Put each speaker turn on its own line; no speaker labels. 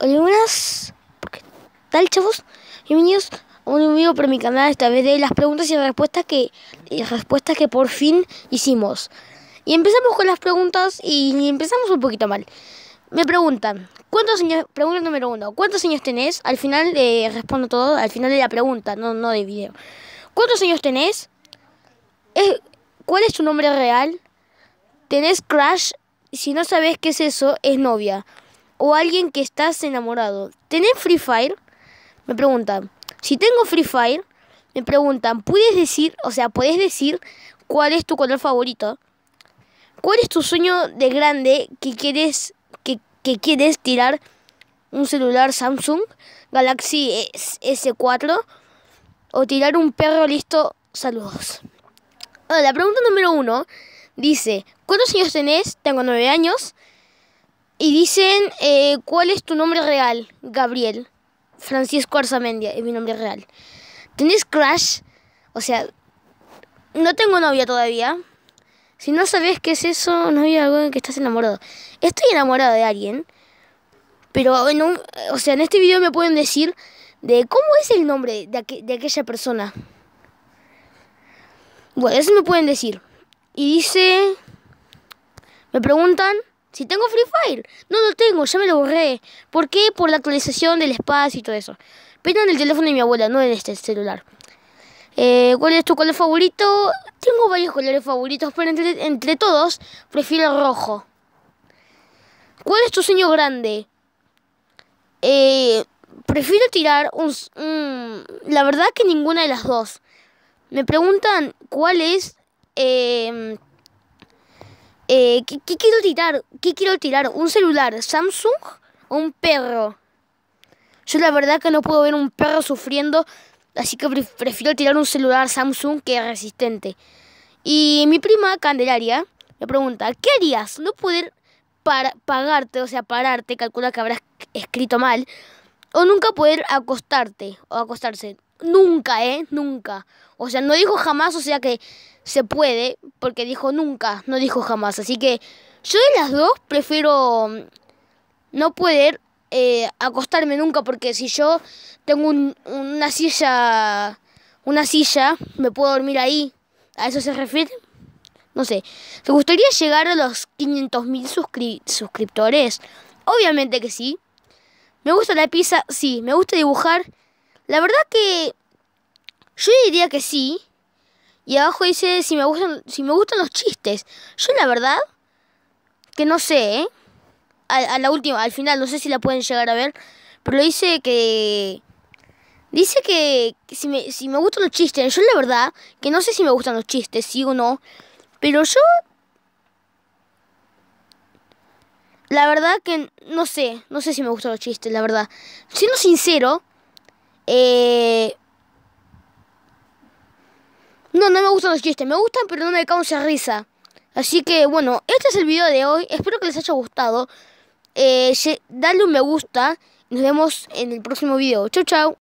algunas. ¿Qué tal, chavos? Bienvenidos a un nuevo video para mi canal, esta vez de las preguntas y respuestas que, respuestas que por fin hicimos. Y empezamos con las preguntas y empezamos un poquito mal. Me preguntan, ¿cuántos años? Pregunta número uno, ¿cuántos años tenés? Al final le eh, respondo todo, al final de la pregunta, no, no de video. ¿Cuántos años tenés? Eh, ¿Cuál es tu nombre real? ¿Tenés crush? Si no sabes qué es eso, es novia o alguien que estás enamorado. ¿Tenés Free Fire? Me preguntan. Si tengo Free Fire, me preguntan, ¿puedes decir, o sea, puedes decir cuál es tu color favorito? ¿Cuál es tu sueño de grande que quieres, que, que quieres tirar un celular Samsung Galaxy S4 o tirar un perro listo? Saludos. la pregunta número uno dice, ¿cuántos años tenés? Tengo nueve años. Y dicen, eh, ¿cuál es tu nombre real? Gabriel. Francisco Arzamendia es mi nombre real. ¿Tenés crush? O sea, no tengo novia todavía. Si no sabes qué es eso, no hay algo que estás enamorado. Estoy enamorado de alguien. Pero, o sea, en este video me pueden decir de cómo es el nombre de aquella persona. Bueno, eso me pueden decir. Y dice, me preguntan... Si tengo Free Fire. No lo tengo, ya me lo borré. ¿Por qué? Por la actualización del espacio y todo eso. Pero en el teléfono de mi abuela, no en este celular. Eh, ¿Cuál es tu color favorito? Tengo varios colores favoritos, pero entre, todos prefiero el rojo. ¿Cuál es tu sueño grande? Eh, prefiero tirar un, La verdad que ninguna de las dos. Me preguntan cuál es... Em, eh, ¿qué, quiero tirar? ¿Qué quiero tirar? ¿Un celular Samsung o un perro? Yo la verdad que no puedo ver un perro sufriendo, así que prefiero tirar un celular Samsung que resistente. Y mi prima Candelaria me pregunta, ¿qué harías? No poder para pagarte, o sea, pararte, calcula que habrás escrito mal, o nunca poder acostarte o acostarse nunca, ¿eh? Nunca. O sea, no dijo jamás, o sea que se puede, porque dijo nunca, no dijo jamás. Así que yo de las dos prefiero mm, no poder eh, acostarme nunca, porque si yo tengo un, una silla, una silla, me puedo dormir ahí. ¿A eso se refiere? No sé. ¿Te gustaría llegar a los 500.000 suscriptores? Obviamente que sí. ¿Me gusta la pizza? Sí. ¿Me gusta dibujar? La verdad que yo diría que sí. Y abajo dice si me gustan, si me gustan los chistes. Yo la verdad que no sé, ¿eh? a, la última, al final, no sé si la pueden llegar a ver. Pero dice que... Dice que, si, me, si me gustan los chistes. Yo la verdad que no sé si me gustan los chistes, sí o no. Pero yo... La verdad que no sé, no sé si me gustan los chistes, la verdad. Siendo sincero, eh, no, no me gustan los chistes. Me gustan, pero no me causa risa. Así que, bueno, este es el video de hoy. Espero que les haya gustado. Eh, dale un me gusta. Nos vemos en el próximo video. Chau, chau.